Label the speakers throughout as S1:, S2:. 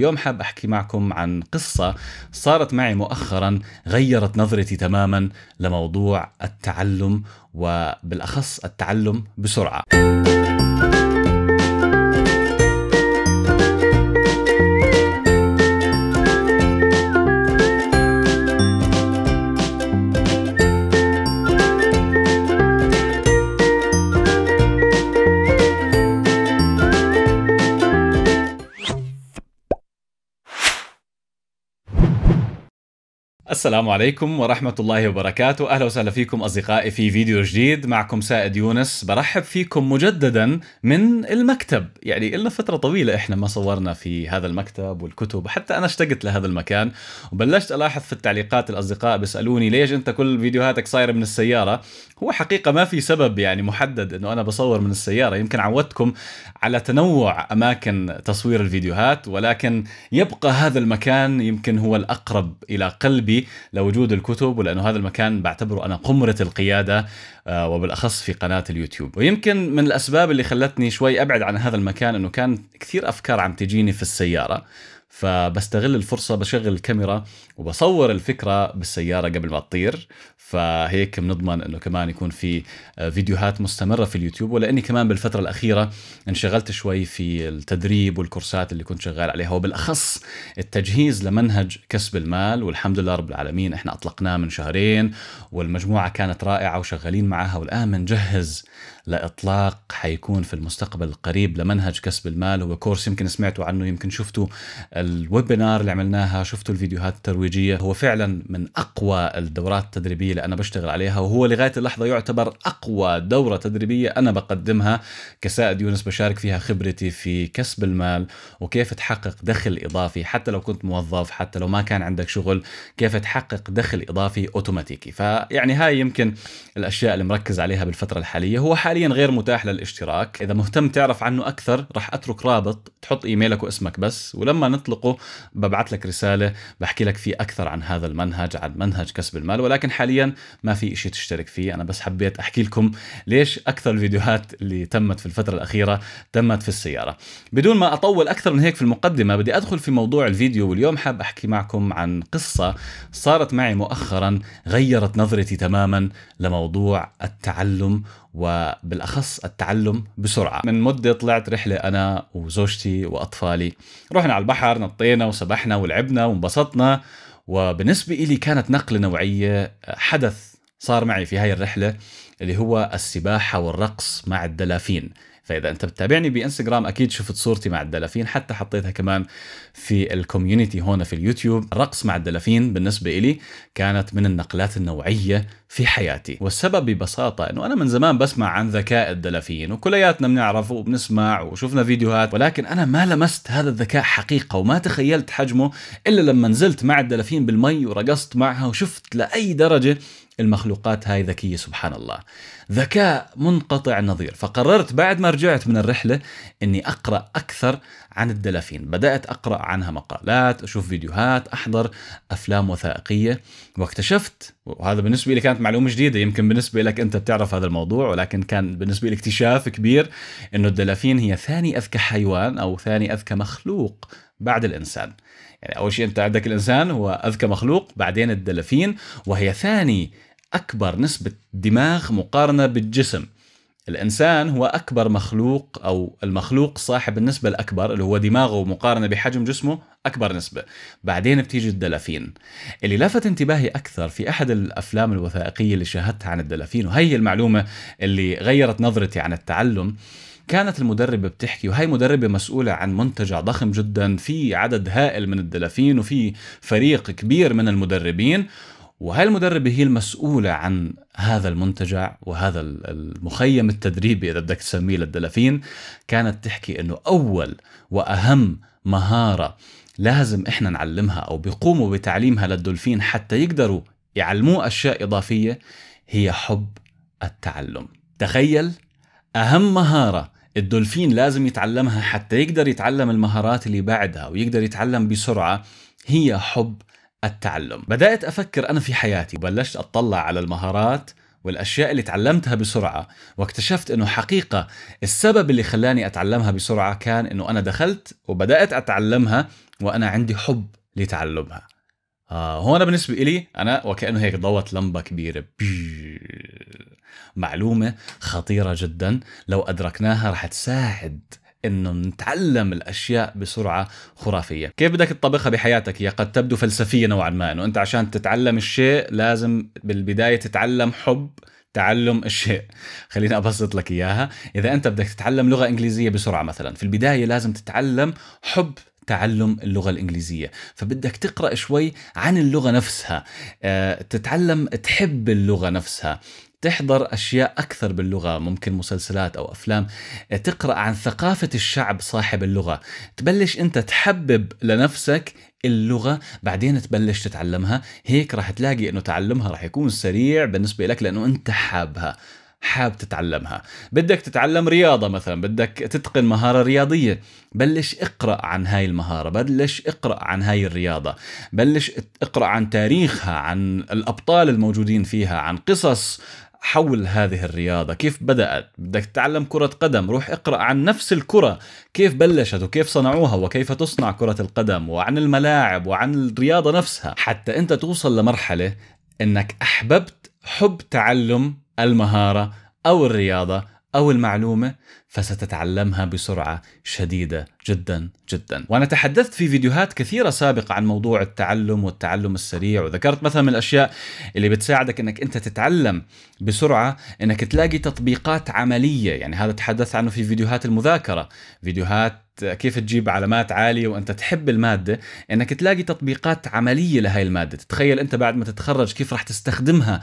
S1: اليوم حاب أحكي معكم عن قصة صارت معي مؤخرا غيرت نظرتي تماما لموضوع التعلم وبالأخص التعلم بسرعة السلام عليكم ورحمة الله وبركاته أهلا وسهلا فيكم أصدقائي في فيديو جديد معكم سائد يونس برحب فيكم مجددا من المكتب يعني إلنا فترة طويلة إحنا ما صورنا في هذا المكتب والكتب حتى أنا اشتقت لهذا المكان وبلشت ألاحظ في التعليقات الأصدقاء بيسألوني ليش أنت كل فيديوهاتك صايرة من السيارة هو حقيقة ما في سبب يعني محدد انه انا بصور من السيارة يمكن عودتكم على تنوع اماكن تصوير الفيديوهات ولكن يبقى هذا المكان يمكن هو الاقرب الى قلبي لوجود الكتب ولانه هذا المكان بعتبره انا قمرة القيادة آه، وبالاخص في قناة اليوتيوب ويمكن من الاسباب اللي خلتني شوي ابعد عن هذا المكان انه كان كثير افكار عم تجيني في السيارة فبستغل الفرصة بشغل الكاميرا وبصور الفكرة بالسيارة قبل ما تطير فهيك بنضمن انه كمان يكون في آه، فيديوهات مستمرة في اليوتيوب ولاني كمان بالفترة الأخيرة انشغلت شوي في التدريب والكورسات اللي كنت شغال عليها وبالأخص التجهيز لمنهج كسب المال والحمد لله رب العالمين احنا أطلقناه من شهرين والمجموعة كانت رائعة وشغالين معها والآن بنجهز لاطلاق حيكون في المستقبل القريب لمنهج كسب المال هو كورس يمكن سمعتوا عنه يمكن شفتوا الويبينار اللي عملناها شفتوا الفيديوهات الترويجيه هو فعلا من اقوى الدورات التدريبيه اللي انا بشتغل عليها وهو لغايه اللحظه يعتبر اقوى دوره تدريبيه انا بقدمها كسائد يونس بشارك فيها خبرتي في كسب المال وكيف تحقق دخل اضافي حتى لو كنت موظف حتى لو ما كان عندك شغل كيف تحقق دخل اضافي اوتوماتيكي فيعني هاي يمكن الاشياء اللي مركز عليها بالفتره الحاليه هو حاليا غير متاح للاشتراك اذا مهتم تعرف عنه اكثر راح اترك رابط تحط ايميلك واسمك بس ولما نطلقه ببعث لك رساله بحكي لك فيه اكثر عن هذا المنهج عن منهج كسب المال ولكن حاليا ما في شيء تشترك فيه انا بس حبيت احكي لكم ليش اكثر الفيديوهات اللي تمت في الفتره الاخيره تمت في السياره بدون ما اطول اكثر من هيك في المقدمه بدي ادخل في موضوع الفيديو واليوم حاب احكي معكم عن قصه صارت معي مؤخرا غيرت نظرتي تماما لموضوع التعلم وبالاخص التعلم بسرعه من مده طلعت رحله انا وزوجتي واطفالي رحنا على البحر نطينا وسبحنا ولعبنا وانبسطنا وبالنسبه لي كانت نقله نوعيه حدث صار معي في هاي الرحله اللي هو السباحه والرقص مع الدلافين فاذا انت بتتابعني بانستغرام اكيد شفت صورتي مع الدلافين حتى حطيتها كمان في الكوميونتي هون في اليوتيوب الرقص مع الدلافين بالنسبه لي كانت من النقلات النوعيه في حياتي والسبب ببساطة أنه أنا من زمان بسمع عن ذكاء الدلافين وكلياتنا بنعرفه وبنسمع وشفنا فيديوهات ولكن أنا ما لمست هذا الذكاء حقيقة وما تخيلت حجمه إلا لما نزلت مع الدلافين بالمي ورقصت معها وشفت لأي درجة المخلوقات هاي ذكية سبحان الله ذكاء منقطع النظير فقررت بعد ما رجعت من الرحلة أني أقرأ أكثر عن الدلافين بدأت أقرأ عنها مقالات أشوف فيديوهات أحضر أفلام وثائقية واكتشفت وهذا بالنسبه لي كانت معلومه جديده يمكن بالنسبه لك انت بتعرف هذا الموضوع ولكن كان بالنسبه لي اكتشاف كبير انه الدلافين هي ثاني اذكى حيوان او ثاني اذكى مخلوق بعد الانسان يعني اول شيء انت عندك الانسان هو اذكى مخلوق بعدين الدلافين وهي ثاني اكبر نسبه دماغ مقارنه بالجسم الإنسان هو أكبر مخلوق أو المخلوق صاحب النسبة الأكبر اللي هو دماغه مقارنة بحجم جسمه أكبر نسبة بعدين بتيجي الدلافين اللي لفت انتباهي أكثر في أحد الأفلام الوثائقية اللي شاهدتها عن الدلافين وهي المعلومة اللي غيرت نظرتي عن التعلم كانت المدربة بتحكي وهي مدربة مسؤولة عن منتجع ضخم جدا في عدد هائل من الدلافين وفي فريق كبير من المدربين وهي المدربة هي المسؤولة عن هذا المنتجع وهذا المخيم التدريبي إذا بدك تسميه للدلافين كانت تحكي أنه أول وأهم مهارة لازم إحنا نعلمها أو بيقوموا بتعليمها للدولفين حتى يقدروا يعلموه أشياء إضافية هي حب التعلم تخيل أهم مهارة الدولفين لازم يتعلمها حتى يقدر يتعلم المهارات اللي بعدها ويقدر يتعلم بسرعة هي حب التعلم بدأت أفكر أنا في حياتي وبلشت أطلع على المهارات والأشياء اللي تعلمتها بسرعة واكتشفت أنه حقيقة السبب اللي خلاني أتعلمها بسرعة كان أنه أنا دخلت وبدأت أتعلمها وأنا عندي حب لتعلمها آه هون بالنسبة إلي أنا وكأنه هيك ضوت لمبة كبيرة معلومة خطيرة جدا لو أدركناها رح تساعد انه نتعلم الاشياء بسرعه خرافيه، كيف بدك تطبقها بحياتك؟ هي قد تبدو فلسفيه نوعا ما انه انت عشان تتعلم الشيء لازم بالبدايه تتعلم حب تعلم الشيء خليني ابسط لك اياها اذا انت بدك تتعلم لغه انجليزيه بسرعه مثلا في البدايه لازم تتعلم حب تعلم اللغة الإنجليزية فبدك تقرأ شوي عن اللغة نفسها آه، تتعلم تحب اللغة نفسها تحضر أشياء أكثر باللغة ممكن مسلسلات أو أفلام آه، تقرأ عن ثقافة الشعب صاحب اللغة تبلش أنت تحبب لنفسك اللغة بعدين تبلش تتعلمها هيك راح تلاقي أنه تعلمها راح يكون سريع بالنسبة لك لأنه أنت حابها حاب تتعلمها بدك تتعلم رياضة مثلا بدك تتقن مهارة رياضية بلش اقرأ عن هاي المهارة بلش اقرأ عن هاي الرياضة بلش اقرأ عن تاريخها عن الأبطال الموجودين فيها عن قصص حول هذه الرياضة كيف بدأت بدك تتعلم كرة قدم روح اقرأ عن نفس الكرة كيف بلشت وكيف صنعوها وكيف تصنع كرة القدم وعن الملاعب وعن الرياضة نفسها حتى انت توصل لمرحلة انك احببت حب تعلم المهارة او الرياضة أو المعلومة فستتعلمها بسرعة شديدة جدا جدا وأنا تحدثت في فيديوهات كثيرة سابقة عن موضوع التعلم والتعلم السريع وذكرت مثلا من الأشياء اللي بتساعدك أنك أنت تتعلم بسرعة أنك تلاقي تطبيقات عملية يعني هذا تحدثت عنه في فيديوهات المذاكرة فيديوهات كيف تجيب علامات عالية وأنت تحب المادة أنك تلاقي تطبيقات عملية لهذه المادة تتخيل أنت بعد ما تتخرج كيف راح تستخدمها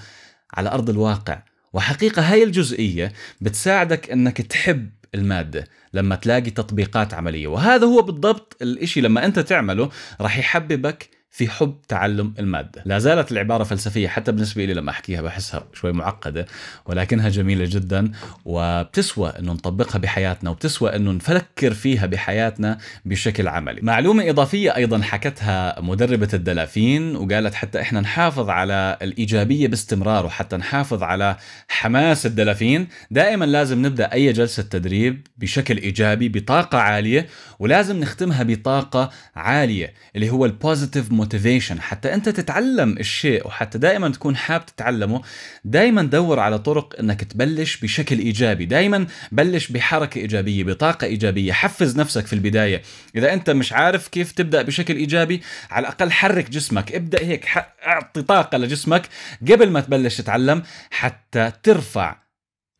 S1: على أرض الواقع وحقيقة هاي الجزئية بتساعدك انك تحب المادة لما تلاقي تطبيقات عملية وهذا هو بالضبط الاشي لما انت تعمله رح يحببك في حب تعلم المادة لا زالت العبارة فلسفية حتى بالنسبة لي لما أحكيها بحسها شوي معقدة ولكنها جميلة جدا وبتسوى أنه نطبقها بحياتنا وبتسوى أنه نفكر فيها بحياتنا بشكل عملي معلومة إضافية أيضا حكتها مدربة الدلافين وقالت حتى إحنا نحافظ على الإيجابية باستمرار وحتى نحافظ على حماس الدلافين دائما لازم نبدأ أي جلسة تدريب بشكل إيجابي بطاقة عالية ولازم نختمها بطاقة عالية اللي هو البوزيتيف موتيفيشن حتى انت تتعلم الشيء وحتى دائما تكون حاب تتعلمه دائما دور على طرق انك تبلش بشكل ايجابي دائما بلش بحركه ايجابيه بطاقه ايجابيه حفز نفسك في البدايه اذا انت مش عارف كيف تبدا بشكل ايجابي على الاقل حرك جسمك ابدا هيك اعطي طاقه لجسمك قبل ما تبلش تتعلم حتى ترفع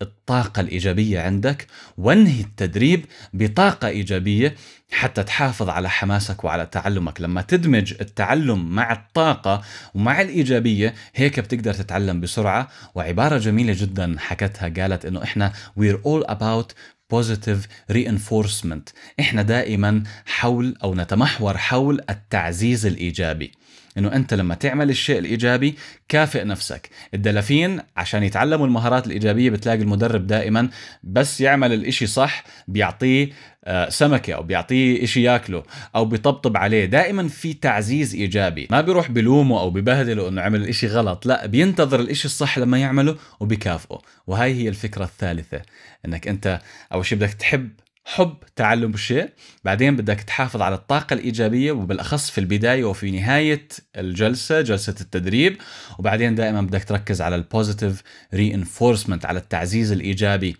S1: الطاقة الإيجابية عندك وانهي التدريب بطاقة إيجابية حتى تحافظ على حماسك وعلى تعلمك لما تدمج التعلم مع الطاقة ومع الإيجابية هيك بتقدر تتعلم بسرعة وعبارة جميلة جدا حكتها قالت إنه إحنا we're all about positive reinforcement احنا دائما حول او نتمحور حول التعزيز الايجابي انه انت لما تعمل الشيء الايجابي كافئ نفسك الدلافين عشان يتعلموا المهارات الايجابيه بتلاقي المدرب دائما بس يعمل الإشي صح بيعطيه آه، سمكة أو بيعطيه إشي ياكله أو بيطبطب عليه دائما في تعزيز إيجابي ما بيروح بلومه أو ببهدله أنه عمل الإشي غلط لا بينتظر الإشي الصح لما يعمله وبيكافئه وهاي هي الفكرة الثالثة أنك أنت أول شيء بدك تحب حب تعلم الشيء بعدين بدك تحافظ على الطاقة الإيجابية وبالأخص في البداية وفي نهاية الجلسة جلسة التدريب وبعدين دائما بدك تركز على البوزيتيف reinforcement على التعزيز الإيجابي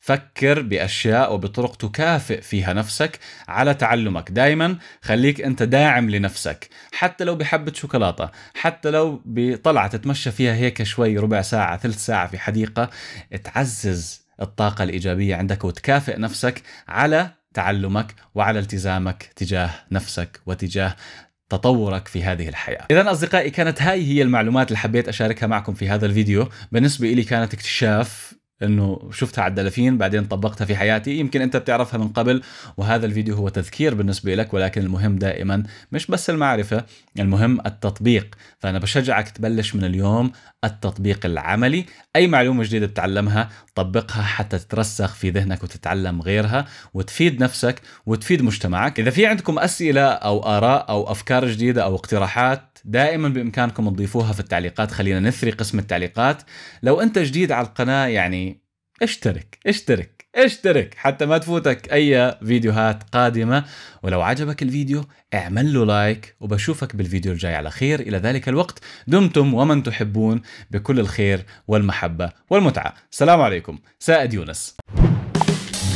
S1: فكر بأشياء وبطرق تكافئ فيها نفسك على تعلمك دائما خليك أنت داعم لنفسك حتى لو بحبة شوكولاتة حتى لو بطلعة تتمشى فيها هيك شوي ربع ساعة ثلث ساعة في حديقة تعزز الطاقة الإيجابية عندك وتكافئ نفسك على تعلمك وعلى التزامك تجاه نفسك وتجاه تطورك في هذه الحياة إذا أصدقائي كانت هاي هي المعلومات اللي حبيت أشاركها معكم في هذا الفيديو بالنسبة إلي كانت اكتشاف انه شفتها على الدلافين بعدين طبقتها في حياتي يمكن انت بتعرفها من قبل وهذا الفيديو هو تذكير بالنسبه لك ولكن المهم دائما مش بس المعرفه المهم التطبيق فانا بشجعك تبلش من اليوم التطبيق العملي اي معلومه جديده بتعلمها طبقها حتى تترسخ في ذهنك وتتعلم غيرها وتفيد نفسك وتفيد مجتمعك اذا في عندكم اسئله او اراء او افكار جديده او اقتراحات دائما بامكانكم تضيفوها في التعليقات خلينا نثري قسم التعليقات لو انت جديد على القناه يعني اشترك اشترك اشترك حتى ما تفوتك اي فيديوهات قادمه ولو عجبك الفيديو اعمل له لايك وبشوفك بالفيديو الجاي على خير الى ذلك الوقت دمتم ومن تحبون بكل الخير والمحبه والمتعه سلام عليكم سائد يونس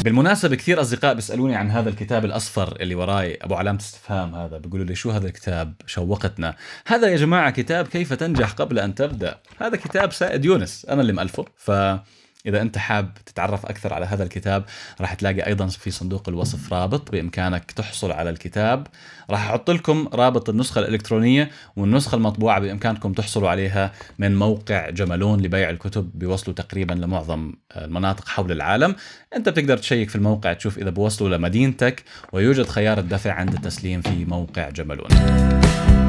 S1: بالمناسبة كثير أصدقاء بيسألوني عن هذا الكتاب الأصفر اللي وراي أبو علامة استفهام هذا بيقولوا لي شو هذا الكتاب شوقتنا هذا يا جماعة كتاب كيف تنجح قبل أن تبدأ هذا كتاب سائد يونس أنا اللي مألفه ف إذا أنت حاب تتعرف أكثر على هذا الكتاب راح تلاقي أيضا في صندوق الوصف رابط بإمكانك تحصل على الكتاب راح أحط لكم رابط النسخة الإلكترونية والنسخة المطبوعة بإمكانكم تحصلوا عليها من موقع جملون لبيع الكتب بيوصلوا تقريبا لمعظم المناطق حول العالم أنت بتقدر تشيك في الموقع تشوف إذا بوصلوا لمدينتك ويوجد خيار الدفع عند التسليم في موقع جملون